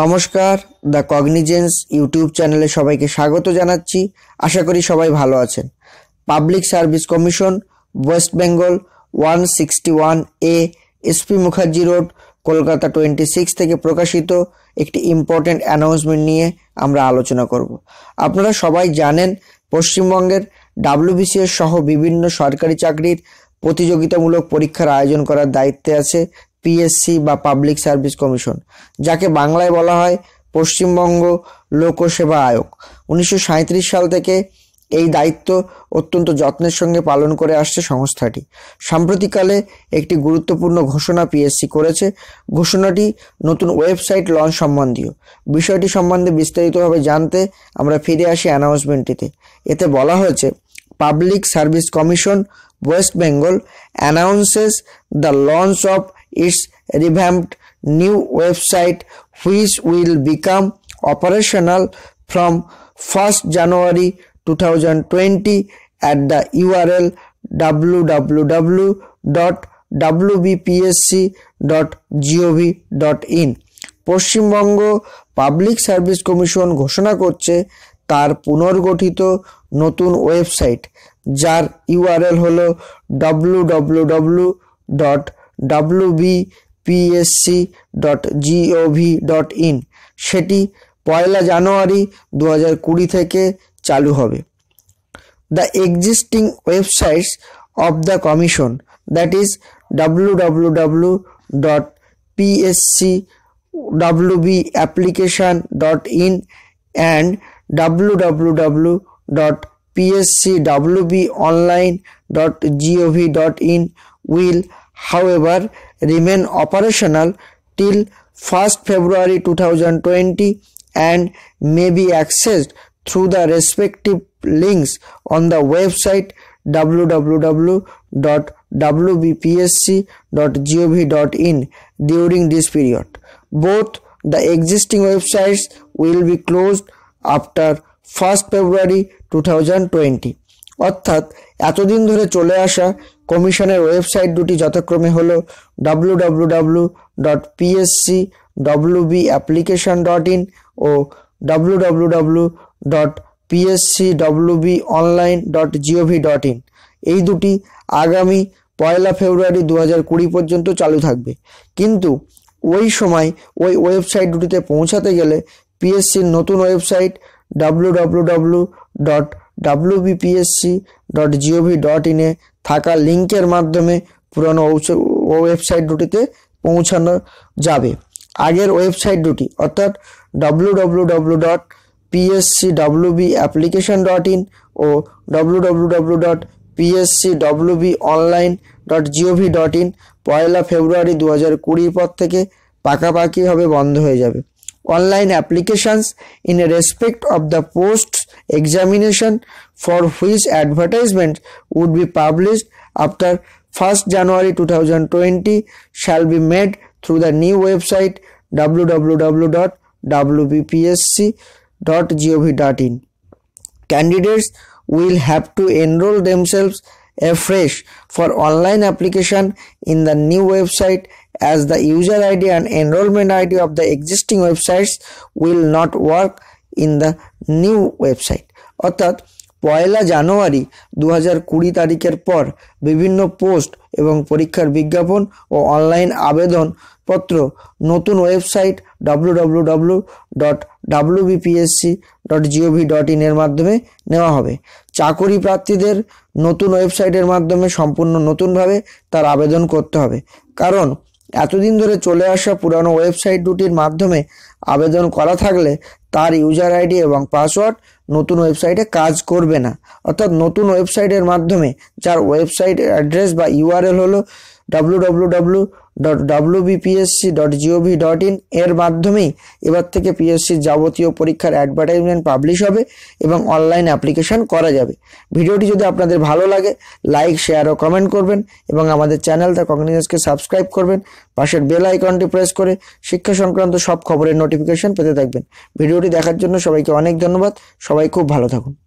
নমস্কার the cognisance YouTube চ্যানেলে সবাইকে স্বাগত জানাচ্ছি আশা করি সবাই ভালো আছেন public service commission West Bengal one sixty one A SP Mukherjee road Kolkata twenty six থেকে প্রকাশিত একটি ইম্পর্ট্যান্ট অ্যানাউন্সমেন্ট নিয়ে আমরা আলোচনা করব আপনারা সবাই জানেন পশ্চিমবঙ্গের ডাব্লিউবিসিএস সহ বিভিন্ন সরকারি চাকরির প্রতিযোগিতামূলক পরীক্ষার আয়োজন করার দায়িত্বে আছে পিএসসি বা পাবলিক সার্ভিস কমিশন যাকে বাংলায় বলা হয় পশ্চিমবঙ্গ লোকসেবা আয়োগ উনিশশো সাল থেকে এই দায়িত্ব অত্যন্ত যত্নের সঙ্গে পালন করে আসছে সংস্থাটি সাম্প্রতিককালে একটি গুরুত্বপূর্ণ ঘোষণা পিএসসি করেছে ঘোষণাটি নতুন ওয়েবসাইট লঞ্চ সম্বন্ধীয় বিষয়টি সম্বন্ধে বিস্তারিতভাবে জানতে আমরা ফিরে আসি অ্যানাউন্সমেন্টটিতে এতে বলা হয়েছে public service commission West Bengal announces the launch of its revamped new website which will become operational from 1st January 2020 at the URL www.wbpsc.gov.in পশ্চিমবঙ্গ পাবলিক সার্ভিস কমিশন ঘোষণা করছে তার পুনর্গঠিত নতুন ওয়েবসাইট যার ইউআরএল হলো W W W dot WBPSC dot GOV dot in সেটি পয়লা জানুয়ারি দু হাজার কুড়ি থেকে চালু হবে the existing websites of the commission that is W W W dot PSC WB application dot in and W W W dot dot in will however, remain operational till 1st February 2020 and may be accessed through the respective links on the website www.wbpsc.gov.in during this period. Both the existing websites will be closed after 1st February 2020. অর্থাৎ এতদিন ধরে চলে আসা কমিশনের website দুটি যথাক্রমে হল W W W dot PSC W B application dot in ও W W W dot PSC W B online dot GOV dot in এই দুটি আগামী পয়লা ফেব্রুয়ারি দু হাজার কুড়ি পর্যন্ত চালু থাকবে কিন্তু ওই সময় ওই ওয়েবসাইট দুটিতে পৌঁছাতে গেলে পিএসসির নতুন website W W W dot WBPSC dot GOV dot ইনে থাকা লিঙ্কের মাধ্যমে পুরনো ওয়েবসাইট দুটিতে পৌঁছানো যাবে আগের ওয়েবসাইট দুটি অর্থাৎ W W W dot PSC WB application dot in ও W W W dot PSC WB online dot GOV dot in পয়লা ফেব্রুয়ারি দু হাজার কুড়ির পর থেকে পাকাপাকিভাবে বন্ধ হয়ে যাবে online applications in respect of the posts examination for which advertisement would be published after 1st January 2020 shall be made through the new website www.wbpsc.gov.in. Candidates will have to enroll themselves afresh for online application in the new website as the user ID and enrollment ID of the existing websites will not work in the new website অর্থাৎ পয়লা জানুয়ারি দু হাজার কুড়ি তারিখের পর বিভিন্ন post এবং পরীক্ষার বিজ্ঞাপন ও অনলাইন আবেদনপত্র নতুন website W W W dot W BPSC dot GOV dot এর মাধ্যমে নেওয়া হবে চাকরি প্রার্থীদের নতুন ওয়েবসাইটের মাধ্যমে সম্পূর্ণ নতুনভাবে তার আবেদন করতে হবে কারণ এতদিন ধরে চলে আসা পুরানো ওয়েবসাইট দুটির মাধ্যমে আবেদন করা থাকলে তার ইউজার আইডি এবং পাসওয়ার্ড নতুন ওয়েবসাইটে কাজ করবে না অর্থাৎ নতুন ওয়েবসাইটের মাধ্যমে যার ওয়েবসাইটের অ্যাড্রেস বা ইউআরএল হলো www.wbpsc.gov.in dot dot GOV dot in এর মাধ্যমেই এবার থেকে পিএসসির যাবতীয় পরীক্ষার অ্যাডভার্টাইজমেন্ট পাবলিশ হবে এবং অনলাইন অ্যাপ্লিকেশন করা যাবে ভিডিওটি যদি আপনাদের ভালো লাগে লাইক শেয়ার ও কমেন্ট করবেন এবং আমাদের চ্যানেল দ্য কগনিজেন্সকে সাবস্ক্রাইব করবেন পাশের বেল আইকনটি প্রেস করে শিক্ষা সংক্রান্ত সব খবরের নোটিফিকেশন পেতে থাকবেন ভিডিওটি দেখার জন্য সবাইকে অনেক ধন্যবাদ সবাই খুব ভালো থাকুন